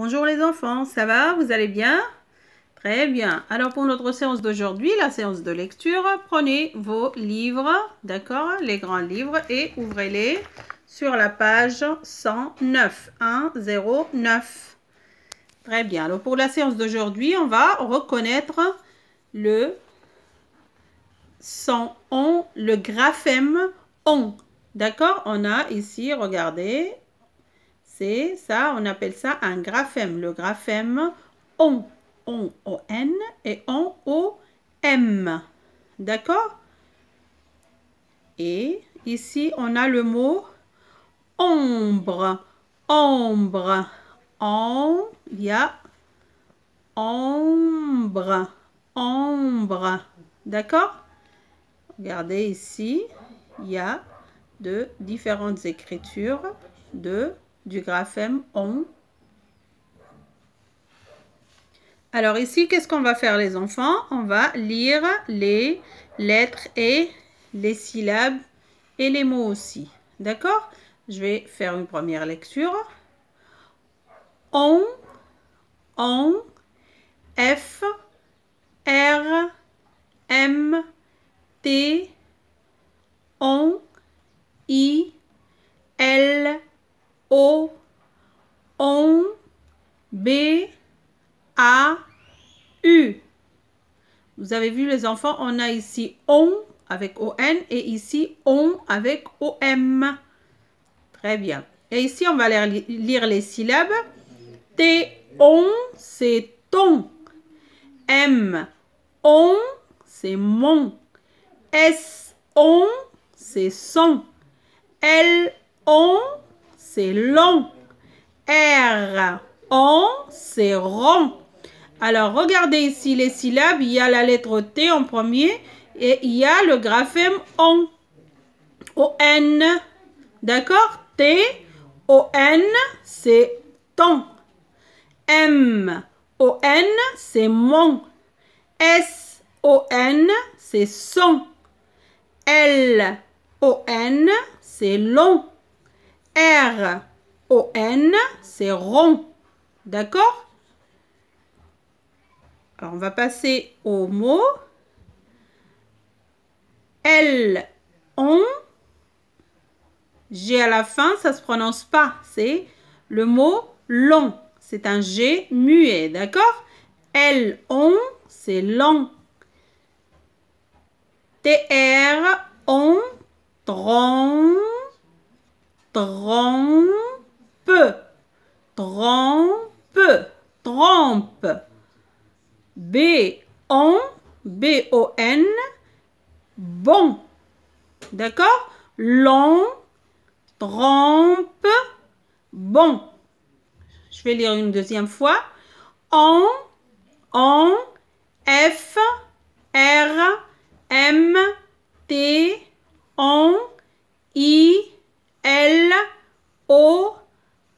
Bonjour les enfants, ça va Vous allez bien Très bien. Alors pour notre séance d'aujourd'hui, la séance de lecture, prenez vos livres, d'accord Les grands livres et ouvrez-les sur la page 109, 109. Très bien. Alors pour la séance d'aujourd'hui, on va reconnaître le son le graphème on. D'accord On a ici, regardez, c'est ça, on appelle ça un graphème. Le graphème on, on, on, n et on, o, m. D'accord Et ici, on a le mot ombre, ombre, on, il y a ombre, ombre. D'accord Regardez ici, il y a deux différentes écritures de du graphème on. Alors ici, qu'est-ce qu'on va faire les enfants On va lire les lettres et les syllabes et les mots aussi. D'accord Je vais faire une première lecture. On, on, O, ON, B, A, U. Vous avez vu les enfants, on a ici ON avec N et ici ON avec OM. Très bien. Et ici, on va lire les syllabes. T, ON, c'est TON. M, ON, c'est MON. S, ON, c'est SON. L, ON, c'est long. R, on, c'est rond. Alors, regardez ici les syllabes. Il y a la lettre T en premier et il y a le graphème on. O-N. D'accord T, O-N, c'est ton. M, O-N, c'est mon. S, O-N, c'est son. L, O-N, c'est long. R-O-N, c'est rond. D'accord Alors, on va passer au mot. L, on. G à la fin, ça ne se prononce pas. C'est le mot long. C'est un G muet, d'accord L, on, c'est long. t r on, tron trompe, trompe, trompe. B-on, B-O-N, bon. D'accord Long, trompe, bon. Je vais lire une deuxième fois. On, on, F, R, M, T, on, O,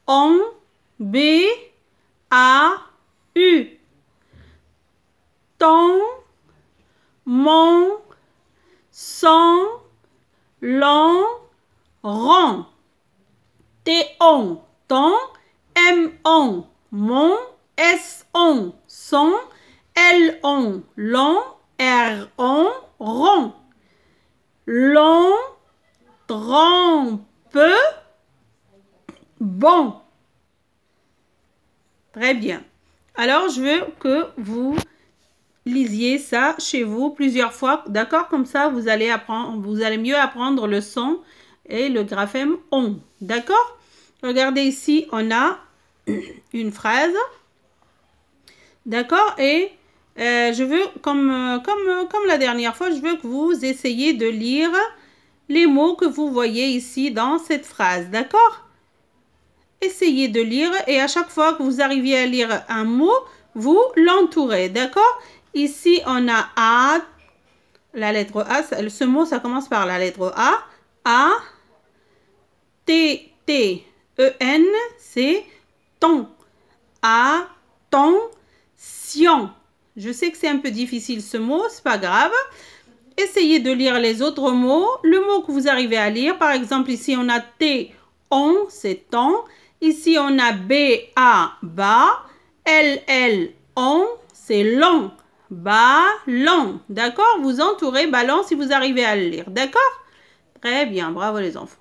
ON, B, A, U. Ton, mon, son, long, rond. T, on, ton, M, on, mon, S, on, son, L, on, L'ON. R, on, rond. Long, trompe, bon. Très bien. Alors, je veux que vous lisiez ça chez vous plusieurs fois, d'accord Comme ça, vous allez, apprendre, vous allez mieux apprendre le son et le graphème on, d'accord Regardez ici, on a une phrase, d'accord Et euh, je veux, comme, comme, comme la dernière fois, je veux que vous essayiez de lire les mots que vous voyez ici dans cette phrase, d'accord essayez de lire et à chaque fois que vous arrivez à lire un mot, vous l'entourez, d'accord Ici, on a A, la lettre A, ce mot, ça commence par la lettre A, A, T, T, E, N, c'est ton, A, ton, sion. Je sais que c'est un peu difficile ce mot, c'est pas grave. Essayez de lire les autres mots. Le mot que vous arrivez à lire, par exemple, ici, on a T, on, c'est ton. Ici, on a B, A, bas. L, L, on, c'est long. long, D'accord Vous entourez ballon si vous arrivez à le lire. D'accord Très bien. Bravo les enfants.